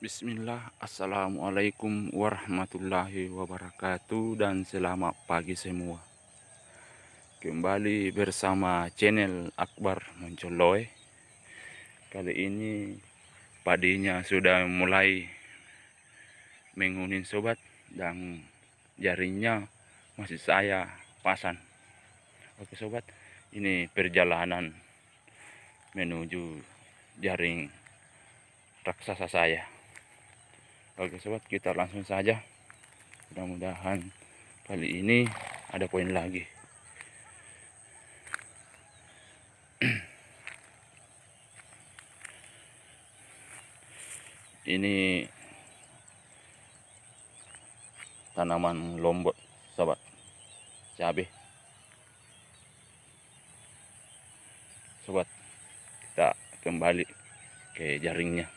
Bismillah Assalamualaikum warahmatullahi wabarakatuh dan selamat pagi semua Kembali bersama channel Akbar Moncoloy Kali ini padinya sudah mulai menguning sobat dan jarinya masih saya pasan Oke sobat ini perjalanan menuju jaring raksasa saya Oke sobat kita langsung saja mudah-mudahan kali ini ada poin lagi ini tanaman lombok sobat cabe sobat kita kembali ke jaringnya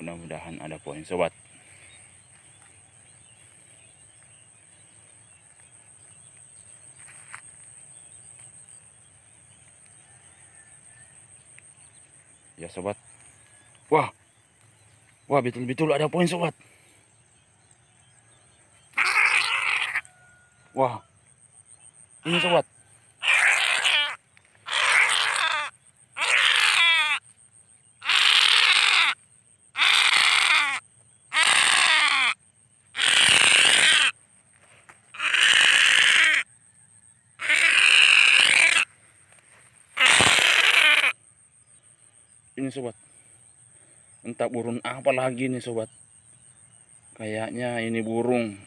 mudah-mudahan ada poin sobat ya sobat wah wah betul-betul ada poin sobat wah ini sobat nih sobat entah burung apa lagi nih sobat kayaknya ini burung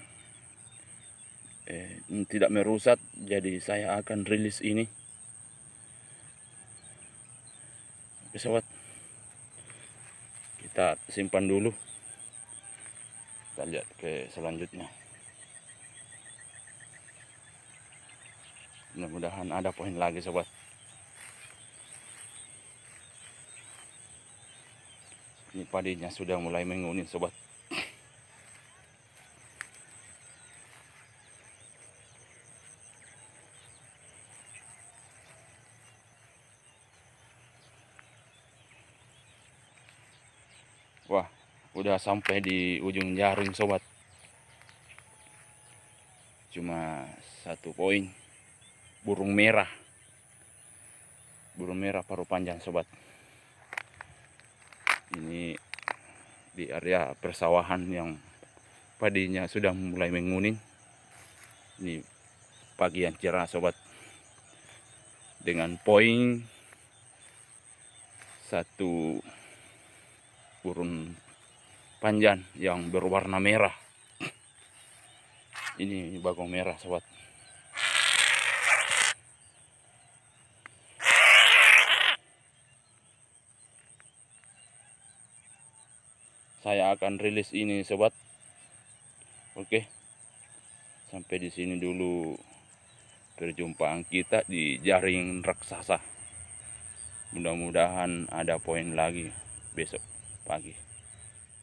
eh, tidak merusak jadi saya akan rilis ini Oke sobat kita simpan dulu kita lihat ke selanjutnya mudah-mudahan ada poin lagi sobat ini padinya sudah mulai menguning sobat wah udah sampai di ujung jaring sobat cuma satu poin burung merah burung merah paruh panjang sobat ini di area persawahan yang padinya sudah mulai menguning ini pagi yang cerah sobat dengan poin satu burung panjang yang berwarna merah ini bagong merah sobat saya akan rilis ini sobat oke sampai di sini dulu perjumpaan kita di jaring raksasa mudah-mudahan ada poin lagi besok pagi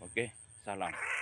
oke salam